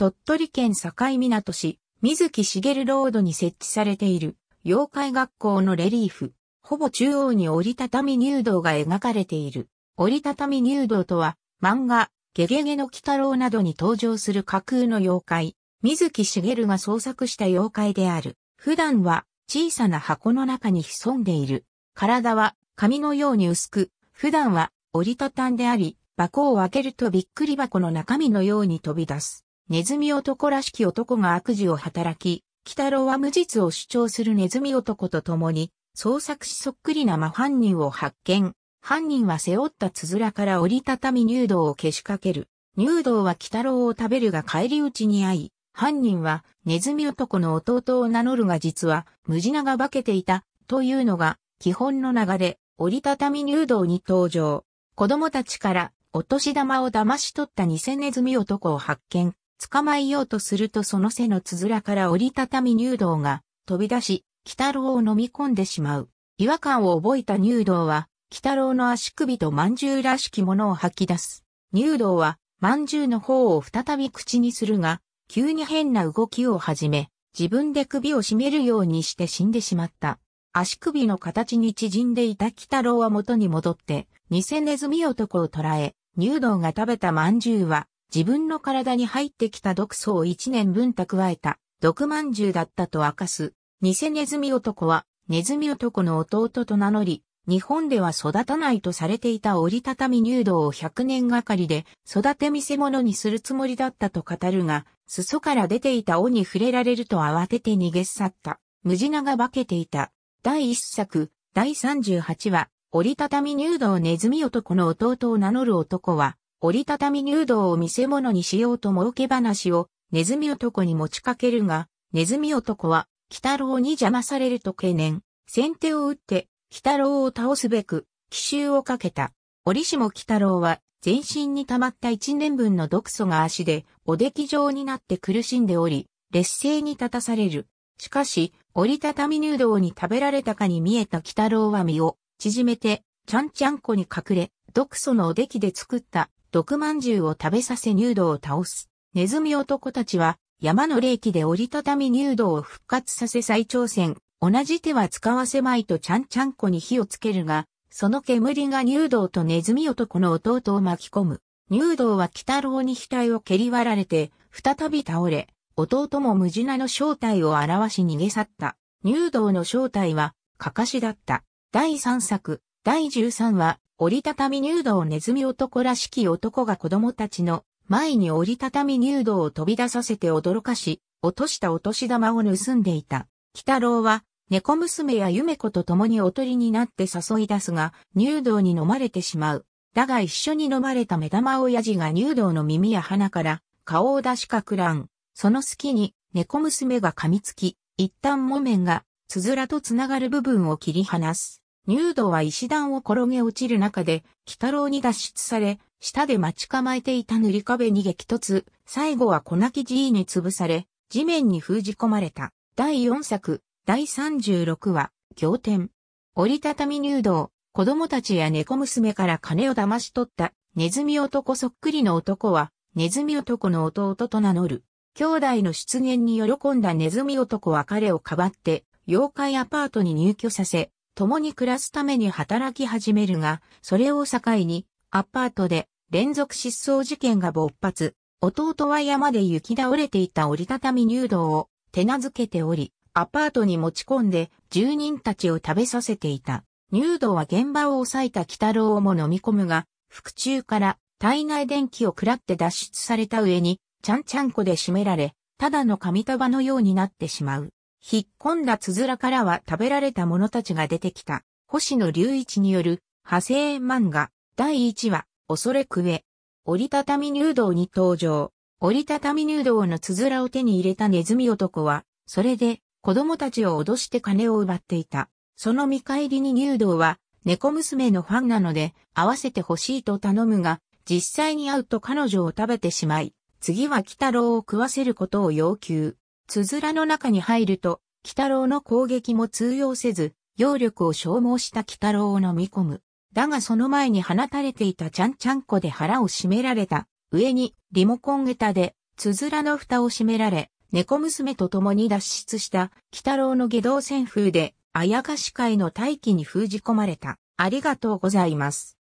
鳥取県境港市、水木しげるロードに設置されている、妖怪学校のレリーフ、ほぼ中央に折りたたみ入道が描かれている。折りたたみ入道とは、漫画、ゲゲゲの鬼太郎などに登場する架空の妖怪、水木しげるが創作した妖怪である。普段は小さな箱の中に潜んでいる。体は紙のように薄く、普段は折りたたんであり、箱を開けるとびっくり箱の中身のように飛び出す。ネズミ男らしき男が悪事を働き、北郎は無実を主張するネズミ男と共に、創作しそっくりな真犯人を発見。犯人は背負ったつづらから折りたたみ入道をけしかける。入道は北郎を食べるが帰り討ちに会い、犯人はネズミ男の弟を名乗るが実は無事なが化けていたというのが基本の流れ、折りたたみ入道に登場。子供たちからお年玉を騙し取った偽ネズミ男を発見。捕まえようとするとその背のつづらから折りたたみ入道が飛び出し、北郎を飲み込んでしまう。違和感を覚えた入道は、北郎の足首と饅頭らしきものを吐き出す。入道は、饅頭の方を再び口にするが、急に変な動きを始め、自分で首を絞めるようにして死んでしまった。足首の形に縮んでいた北郎は元に戻って、偽ネズミ男を捕らえ、入道が食べた饅頭は、自分の体に入ってきた毒素を1年分蓄えた毒饅頭だったと明かす。偽ネズミ男はネズミ男の弟と名乗り、日本では育たないとされていた折りたたみ入道を100年がかりで育て見せ物にするつもりだったと語るが、裾から出ていた尾に触れられると慌てて逃げ去った。無事なが化けていた。第1作、第38話、折りたたみ入道ネズミ男の弟を名乗る男は、折りたたみ入道を見せ物にしようと儲け話をネズミ男に持ちかけるが、ネズミ男は、北郎に邪魔されると懸念、先手を打って、北郎を倒すべく、奇襲をかけた。折しも北郎は、全身に溜まった一年分の毒素が足で、お出来状になって苦しんでおり、劣勢に立たされる。しかし、折りたたみ入道に食べられたかに見えた北郎は身を、縮めて、ちゃんちゃんこに隠れ、毒素のお出来で作った毒まんじゅうを食べさせ入道を倒す。ネズミ男たちは、山の霊気で折りたたみ入道を復活させ再挑戦。同じ手は使わせまいとちゃんちゃんこに火をつけるが、その煙が入道とネズミ男の弟を巻き込む。入道は鬼太郎に額を蹴り割られて、再び倒れ、弟もムジナの正体を表し逃げ去った。入道の正体は、かかしだった。第3作、第13話、折りたたみ入道ネズミ男らしき男が子供たちの前に折りたたみ入道を飛び出させて驚かし、落としたお年玉を盗んでいた。北郎は、猫娘や夢子と共におとりになって誘い出すが、入道に飲まれてしまう。だが一緒に飲まれた目玉親父が入道の耳や鼻から顔を出しかくらん。その隙に猫娘が噛みつき、一旦木綿がつづらとつながる部分を切り離す。入道は石段を転げ落ちる中で、北郎に脱出され、下で待ち構えていた塗り壁に激突、最後は小泣き G に潰され、地面に封じ込まれた。第4作、第36話、仰天。折りたたみ入道、子供たちや猫娘から金を騙し取ったネズミ男そっくりの男は、ネズミ男の弟と名乗る。兄弟の出現に喜んだネズミ男は彼をかばって、妖怪アパートに入居させ、共に暮らすために働き始めるが、それを境に、アパートで連続失踪事件が勃発。弟は山で行き倒れていた折りたたみ入道を手なずけており、アパートに持ち込んで住人たちを食べさせていた。入道は現場を抑えた鬼太郎をも飲み込むが、腹中から体内電気を食らって脱出された上に、ちゃんちゃんこで締められ、ただの紙束のようになってしまう。引っ込んだつづらからは食べられた者たちが出てきた。星野隆一による派生漫画第1話、恐れくえ。折りたたみ入道に登場。折りたたみ入道のつづらを手に入れたネズミ男は、それで子供たちを脅して金を奪っていた。その見返りに入道は、猫娘のファンなので、会わせてほしいと頼むが、実際に会うと彼女を食べてしまい、次は北郎を食わせることを要求。つづらの中に入ると、北郎の攻撃も通用せず、揚力を消耗した北郎を飲み込む。だがその前に放たれていたちゃんちゃんこで腹を締められた。上にリモコン下で、つづらの蓋を締められ、猫娘と共に脱出した北郎の下道旋風で、あやかし会の大気に封じ込まれた。ありがとうございます。